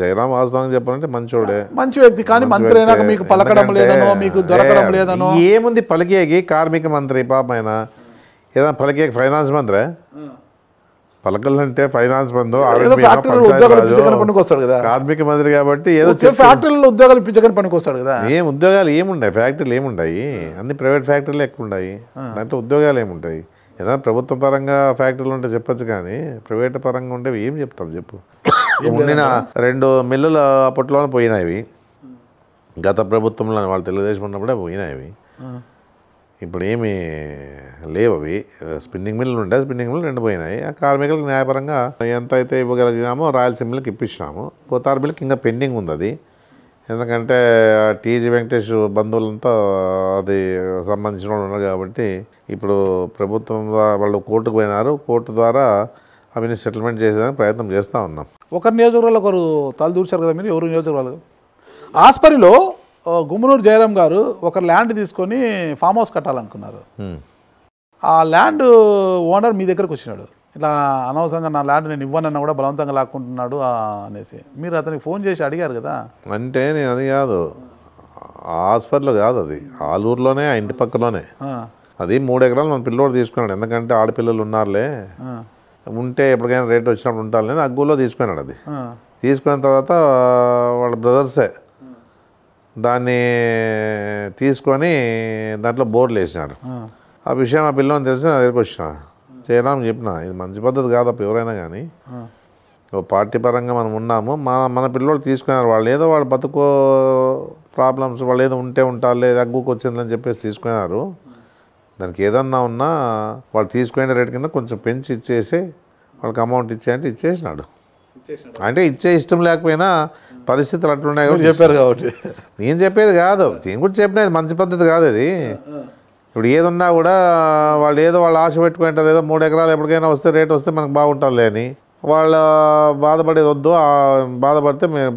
జయరాం వాస్తవం చెప్పాలంటే మంచోడే మంచి వ్యక్తి కానీ మంత్రి అయినాక మీకు పలకడం లేదనో మీకు దొరకడం లేదనో ఏముంది పలికేకి కార్మిక మంత్రి పాప ఏదైనా పలికేకి ఫైనాన్స్ మంత్రి పలకలంటే ఫైనాన్స్ బంధు కార్మిక మంత్రి కాబట్టి ఏదో ఫ్యాక్టరీలో ఉద్యోగాలు పనికి పనికొస్తాడు కదా ఏం ఉద్యోగాలు ఏముండాయి ఫ్యాక్టరీలు ఏముండాయి అన్ని ప్రైవేట్ ఫ్యాక్టరీలు ఎక్కువ ఉన్నాయి దాంట్లో ఉద్యోగాలు ఏముంటాయి ఏదైనా ప్రభుత్వ పరంగా ఫ్యాక్టరీలు ఉంటే చెప్పచ్చు కానీ ప్రైవేట్ పరంగా ఉంటే ఏం చెప్తాం చెప్పు ఉండిన రెండు మిల్లుల అప్పట్లోనే పోయినాయి గత ప్రభుత్వంలో వాళ్ళు తెలుగుదేశం ఉన్నప్పుడే పోయినాయి ఇప్పుడు ఏమి లేవు అవి స్పిన్నింగ్ మిల్లు ఉండే స్పిన్నింగ్ మిల్లు రెండు పోయినాయి ఆ కార్మికులకు న్యాయపరంగా ఎంత అయితే ఇవ్వగలిగినామో రాయలసీమలకు ఇప్పించినాము కోతార్మిలకు ఇంకా పెండింగ్ ఉంది అది ఎందుకంటే టీజీ వెంకటేష్ బంధువులంతా అది సంబంధించిన వాళ్ళు ఉన్నారు కాబట్టి ఇప్పుడు ప్రభుత్వం వాళ్ళు కోర్టుకు పోయినారు కోర్టు ద్వారా అవన్నీ సెటిల్మెంట్ చేసేదానికి ప్రయత్నం చేస్తూ ఉన్నాం ఒకరు నియోజకవర్గాలు ఒకరు తలదూర్చారు కదా మీరు ఎవరు నియోజకవర్గాలు ఆస్పరిలో గుమ్మనూరు జయరామ్ గారు ఒక ల్యాండ్ తీసుకొని ఫామ్ హౌస్ కట్టాలనుకున్నారు ఆ ల్యాండ్ ఓనర్ మీ దగ్గరకు వచ్చినాడు ఇట్లా అనవసరంగా నా ల్యాండ్ నేను ఇవ్వనన్నా కూడా బలవంతంగా లాక్కుంటున్నాడు అనేసి మీరు అతనికి ఫోన్ చేసి అడిగారు కదా అంటే నేను అది కాదు హాస్పిటల్ కాదు అది ఆలూరులోనే ఆ ఇంటి పక్కలోనే అది మూడు ఎకరాలు మన పిల్లోడు తీసుకున్నాడు ఎందుకంటే ఆడపిల్లలు ఉన్నారులే ఉంటే ఎప్పటికైనా రేట్ వచ్చినప్పుడు ఉంటాను నేను అగ్గులో తీసుకున్నాడు అది తీసుకున్న తర్వాత వాళ్ళ బ్రదర్సే దాన్ని తీసుకొని దాంట్లో బోర్లు వేసినారు ఆ విషయం ఆ పిల్లని తెలిసి నా దగ్గరికి వచ్చిన చేయడానికి చెప్పిన ఇది మంచి పద్ధతి కాదప్ప ఎవరైనా కానీ ఓ పార్టీ పరంగా మనం ఉన్నాము మా మన పిల్లలు తీసుకున్నారు వాళ్ళు ఏదో వాళ్ళు బతుకో ప్రాబ్లమ్స్ వాళ్ళు ఏదో ఉంటే ఉంటారు లేదు అగ్గుకు వచ్చిందని చెప్పేసి తీసుకున్నారు దానికి ఏదన్నా ఉన్నా వాళ్ళు తీసుకునే రేటు కింద కొంచెం పెంచి ఇచ్చేసి వాళ్ళకి అమౌంట్ ఇచ్చేయంటే ఇచ్చేసినాడు అంటే ఇచ్చే ఇష్టం లేకపోయినా పరిస్థితులు అట్లున్నాయి కూడా చెప్పారు కాబట్టి నేను చెప్పేది కాదు నేను కూడా చెప్పినది మంచి పద్ధతి కాదు అది ఇప్పుడు ఏది ఉన్నా కూడా వాళ్ళు ఏదో వాళ్ళు ఆశ పెట్టుకుంటారు ఏదో మూడు ఎకరాలు ఎప్పటికైనా వస్తే రేట్ వస్తే మనకు బాగుంటుంది అని వాళ్ళ బాధపడేది వద్దు బాధపడితే మేము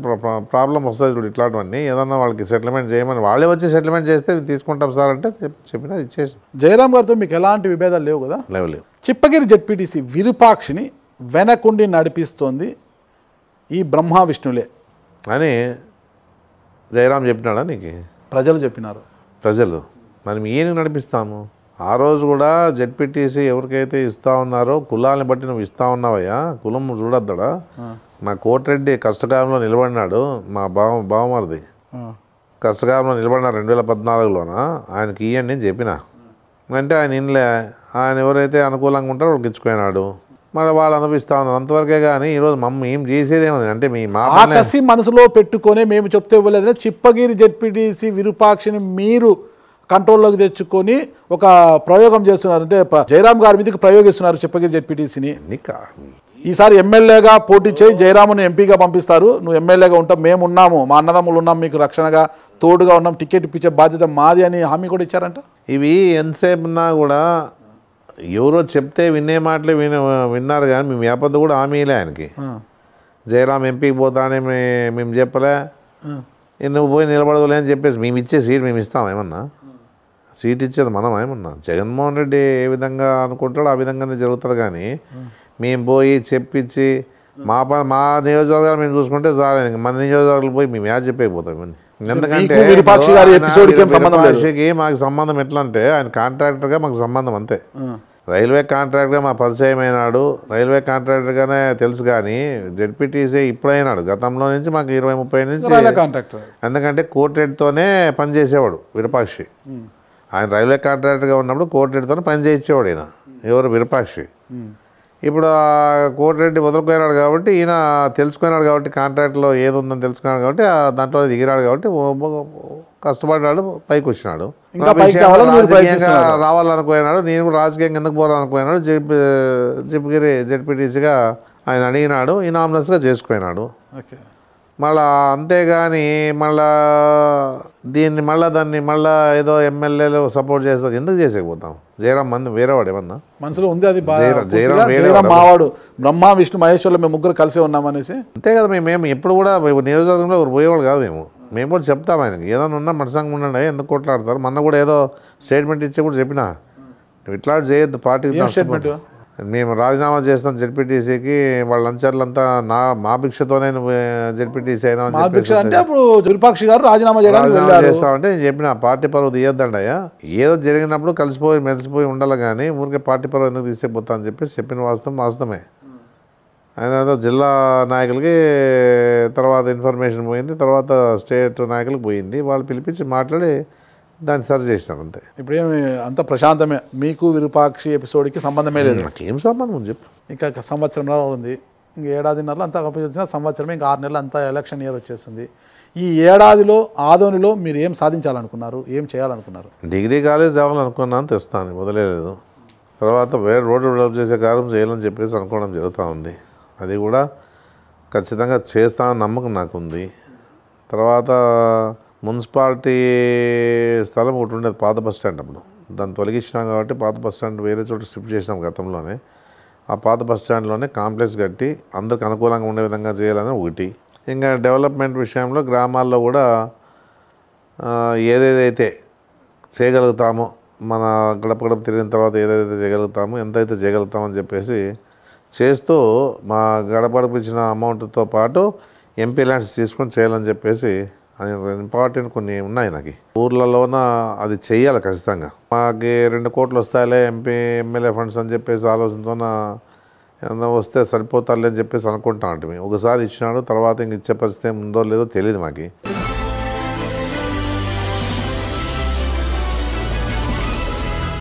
ప్రాబ్లం వస్తుంది చూడు ఇట్లాంటివన్నీ ఏదన్నా వాళ్ళకి సెటిల్మెంట్ చేయమని వాళ్ళే వచ్చి సెటిల్మెంట్ చేస్తే తీసుకుంటాం సార్ అంటే చెప్పిన ఇచ్చేసి జయరామ్ గారితో మీకు ఎలాంటి విభేదాలు లేవు కదా లేవు లేవు చిప్పగిరి జెడ్పీటీసీ విరూపాక్షిని వెనకుండి నడిపిస్తోంది ఈ బ్రహ్మ విష్ణులే అని జయరామ్ చెప్పినాడా నీకు ప్రజలు చెప్పినారు ప్రజలు మనం ఏం నడిపిస్తాము ఆ రోజు కూడా జెడ్పీటీసీ ఎవరికైతే ఇస్తా ఉన్నారో కులాన్ని బట్టి నువ్వు ఇస్తా ఉన్నావయ్యా కులం చూడొద్దడా నా కోటిరెడ్డి కష్టకాలంలో నిలబడినాడు మా బావ బావమరిది కష్టకాలంలో నిలబడినాడు రెండు వేల పద్నాలుగులోన ఆయనకి ఇవ్వండి నేను చెప్పిన అంటే ఆయన ఇన్లే ఆయన ఎవరైతే అనుకూలంగా ఉంటారో వాళ్ళకి ఇచ్చిపోయినాడు మరి వాళ్ళు అనిపిస్తా ఉన్నారు అంతవరకే కానీ ఈరోజు మమ్మ ఏం ఏమో అంటే మీ మా మనసులో పెట్టుకొని మేము చెప్తే ఇవ్వలేదు చిప్పగిరి జెడ్పీటీసీ విరూపాక్షిని మీరు కంట్రోల్లోకి తెచ్చుకొని ఒక ప్రయోగం చేస్తున్నారు అంటే గారి మీదకి ప్రయోగిస్తున్నారు చెప్పగిరి జెడ్పీటీసీని ఈసారి ఎమ్మెల్యేగా పోటీ చేయి జయరామును ఎంపీగా పంపిస్తారు నువ్వు ఎమ్మెల్యేగా ఉంటాం మేము ఉన్నాము మా అన్నదమ్ములు ఉన్నాం మీకు రక్షణగా తోడుగా ఉన్నాం టికెట్ ఇప్పించే బాధ్యత మాది అని హామీ కూడా ఇచ్చారంట ఇవి ఎంతసేపున్నా కూడా ఎవరో చెప్తే వినే మాటలే విన విన్నారు కానీ మేము ఏపద్దు కూడా హామీలే ఆయనకి జయరామ్ ఎంపీకి పోతానే మేము చెప్పలే నువ్వు పోయి నిలబడదులే అని చెప్పేసి మేము ఇచ్చే సీట్ మేము ఇస్తాం ఏమన్నా సీట్ ఇచ్చేది మనం ఏమన్నా జగన్మోహన్ రెడ్డి ఏ విధంగా అనుకుంటాడో ఆ విధంగానే జరుగుతుంది కానీ మేము పోయి చెప్పించి మా పని మా నియోజకవర్గాలు మేము చూసుకుంటే సరే మన నియోజకవర్గాలు పోయి మేము యాజ్ చెప్పిపోతాం ఎందుకంటే మాకు సంబంధం ఎట్లా అంటే ఆయన కాంట్రాక్టర్గా మాకు సంబంధం అంతే రైల్వే కాంట్రాక్టర్గా మా పరిచయం అయినాడు రైల్వే కాంట్రాక్టర్గానే తెలుసు కానీ జెడ్పీటీసీ ఇప్పుడైనాడు గతంలో నుంచి మాకు ఇరవై ముప్పై నుంచి ఎందుకంటే కోటెడ్తోనే పనిచేసేవాడు విరపాక్షి ఆయన రైల్వే కాంట్రాక్టర్గా ఉన్నప్పుడు కోటిరెడ్డితో పని చేయించేవాడు ఈయన ఎవరు విరపాక్షి ఇప్పుడు ఆ కోటిరెడ్డి వదులుకున్నాడు కాబట్టి ఈయన తెలుసుకున్నాడు కాబట్టి కాంట్రాక్ట్లో ఏది ఉందని తెలుసుకున్నాడు కాబట్టి దాంట్లో దిగిరాడు కాబట్టి కష్టపడినాడు పైకి వచ్చినాడు రావాలనుకున్నాడు నేను కూడా రాజకీయంగా ఎందుకు పోవాలనుకున్నాడు జెడ్పీ జెడ్పీగిరి జెడ్పీటీసీగా ఆయన అడిగినాడు ఈ నామినస్గా చేసుకున్నాడు ఓకే మళ్ళా అంతేగాని మళ్ళా దీన్ని మళ్ళీ దాన్ని మళ్ళీ ఏదో ఎమ్మెల్యేలు సపోర్ట్ చేస్తారు ఎందుకు చేసేకపోతాం జయరామ్ మంది వేరేవాడు ఏమన్నా మనసులో ఉంది అది జయరాం మావాడు బ్రహ్మ విష్ణు మహేశ్వరులు మేము ముగ్గురు కలిసి ఉన్నామనేసి అంతే కదా మేము మేము ఎప్పుడు కూడా నియోజకవర్గంలో పోయేవాళ్ళు కాదు మేము మేము కూడా చెప్తాం ఆయన ఏదైనా ఉన్నా సంఘం ఉండండి ఎందుకు కొట్లాడతారు మొన్న కూడా ఏదో స్టేట్మెంట్ ఇచ్చి కూడా చెప్పినా ఇట్లా చేయొద్దు పార్టీ స్టేట్మెంట్ మేము రాజీనామా చేస్తాం జడ్పీటీసీకి వాళ్ళ లంచర్లంతా నా మా భిక్షతోనే జడ్పీటీసీ అయినా అంటే అప్పుడు విరుపాక్షి గారు రాజీనామా చేయడానికి చేస్తామంటే నేను చెప్పిన పార్టీ పరువు తీయొద్దండి అయ్యా ఏదో జరిగినప్పుడు కలిసిపోయి మెలిసిపోయి ఉండాలి కానీ ఊరికే పార్టీ పరువు ఎందుకు తీసుకుపోతా అని చెప్పి చెప్పిన వాస్తవం వాస్తవమే ఆయన జిల్లా నాయకులకి తర్వాత ఇన్ఫర్మేషన్ పోయింది తర్వాత స్టేట్ నాయకులకు పోయింది వాళ్ళు పిలిపించి మాట్లాడి దాన్ని సరి చేసినాను అంతే ఇప్పుడు ఏమి అంత ప్రశాంతమే మీకు విరూపాక్షి ఎపిసోడ్కి సంబంధమే లేదు నాకేం సంబంధం ఉంది చెప్పు ఇంకా నెల ఉంది ఇంక ఏడాదిన్నరలో అంతా వచ్చిన సంవత్సరం ఇంకా ఆరు నెలలు అంతా ఎలక్షన్ ఇయర్ వచ్చేస్తుంది ఈ ఏడాదిలో ఆదోనిలో మీరు ఏం సాధించాలనుకున్నారు ఏం చేయాలనుకున్నారు డిగ్రీ కాలేజ్ అవ్వాలనుకున్నాను తెస్తాను వదిలేదు తర్వాత వేరే రోడ్డు డెవలప్ చేసే కార్యం చేయాలని చెప్పేసి అనుకోవడం జరుగుతూ ఉంది అది కూడా ఖచ్చితంగా చేస్తానని నమ్మకం నాకుంది తర్వాత మున్సిపాలిటీ స్థలం ఒకటి ఉండేది పాత బస్ స్టాండ్ అప్పుడు దాన్ని తొలగించినాం కాబట్టి పాత బస్ స్టాండ్ వేరే చోట షిఫ్ట్ చేసినాం గతంలోనే ఆ పాత బస్ స్టాండ్లోనే కాంప్లెక్స్ కట్టి అందరికి అనుకూలంగా ఉండే విధంగా చేయాలని ఒకటి ఇంకా డెవలప్మెంట్ విషయంలో గ్రామాల్లో కూడా ఏదేదైతే చేయగలుగుతామో మన గడప గడప తిరిగిన తర్వాత ఏదైతే చేయగలుగుతామో ఎంతైతే చేయగలుగుతామని చెప్పేసి చేస్తూ మా గడప గడప ఇచ్చిన అమౌంట్తో పాటు ఎంపీ ల్యాండ్స్ తీసుకొని చేయాలని చెప్పేసి ఇంపార్టెంట్ కొన్ని ఉన్నాయి నాకు ఊర్లలోన అది చెయ్యాలి ఖచ్చితంగా మాకు రెండు కోట్లు వస్తాయలే ఎంపీ ఎమ్మెల్యే ఫండ్స్ అని చెప్పేసి ఆలోచనతోన ఏమన్నా వస్తే సరిపోతారులే అని చెప్పేసి అనుకుంటా అంటే ఒకసారి ఇచ్చినాడు తర్వాత ఇంక ఇచ్చే పరిస్థితి ఉందో లేదో తెలియదు మాకు